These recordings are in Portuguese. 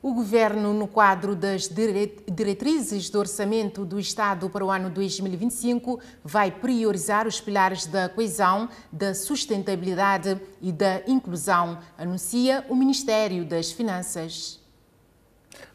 O Governo, no quadro das diretrizes do Orçamento do Estado para o ano 2025, vai priorizar os pilares da coesão, da sustentabilidade e da inclusão, anuncia o Ministério das Finanças.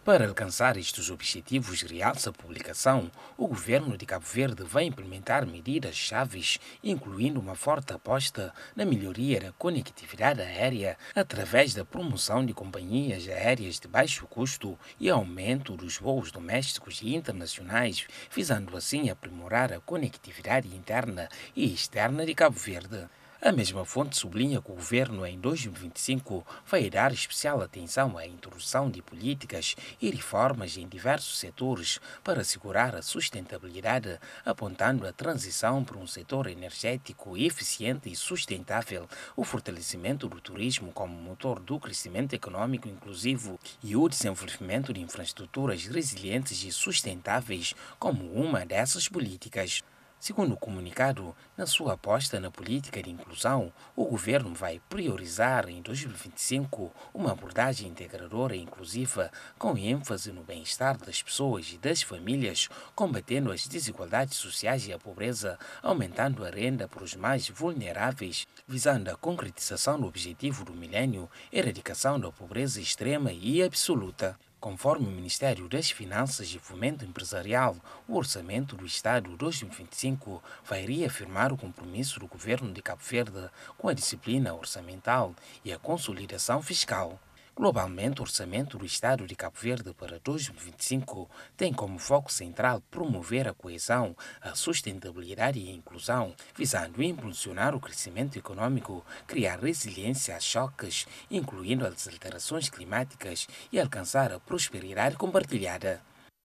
Para alcançar estes objetivos, realça a publicação, o governo de Cabo Verde vai implementar medidas chaves, incluindo uma forte aposta na melhoria da conectividade aérea através da promoção de companhias aéreas de baixo custo e aumento dos voos domésticos e internacionais, visando assim aprimorar a conectividade interna e externa de Cabo Verde. A mesma fonte sublinha que o governo em 2025 vai dar especial atenção à introdução de políticas e reformas em diversos setores para assegurar a sustentabilidade, apontando a transição para um setor energético eficiente e sustentável, o fortalecimento do turismo como motor do crescimento econômico inclusivo e o desenvolvimento de infraestruturas resilientes e sustentáveis como uma dessas políticas. Segundo o comunicado, na sua aposta na política de inclusão, o governo vai priorizar em 2025 uma abordagem integradora e inclusiva com ênfase no bem-estar das pessoas e das famílias, combatendo as desigualdades sociais e a pobreza, aumentando a renda para os mais vulneráveis, visando a concretização do objetivo do milênio, erradicação da pobreza extrema e absoluta. Conforme o Ministério das Finanças e Fomento Empresarial, o orçamento do Estado 2025 vai reafirmar o compromisso do governo de Cabo Verde com a disciplina orçamental e a consolidação fiscal. Globalmente, o orçamento do Estado de Cabo Verde para 2025 tem como foco central promover a coesão, a sustentabilidade e a inclusão, visando impulsionar o crescimento econômico, criar resiliência a choques, incluindo as alterações climáticas, e alcançar a prosperidade compartilhada.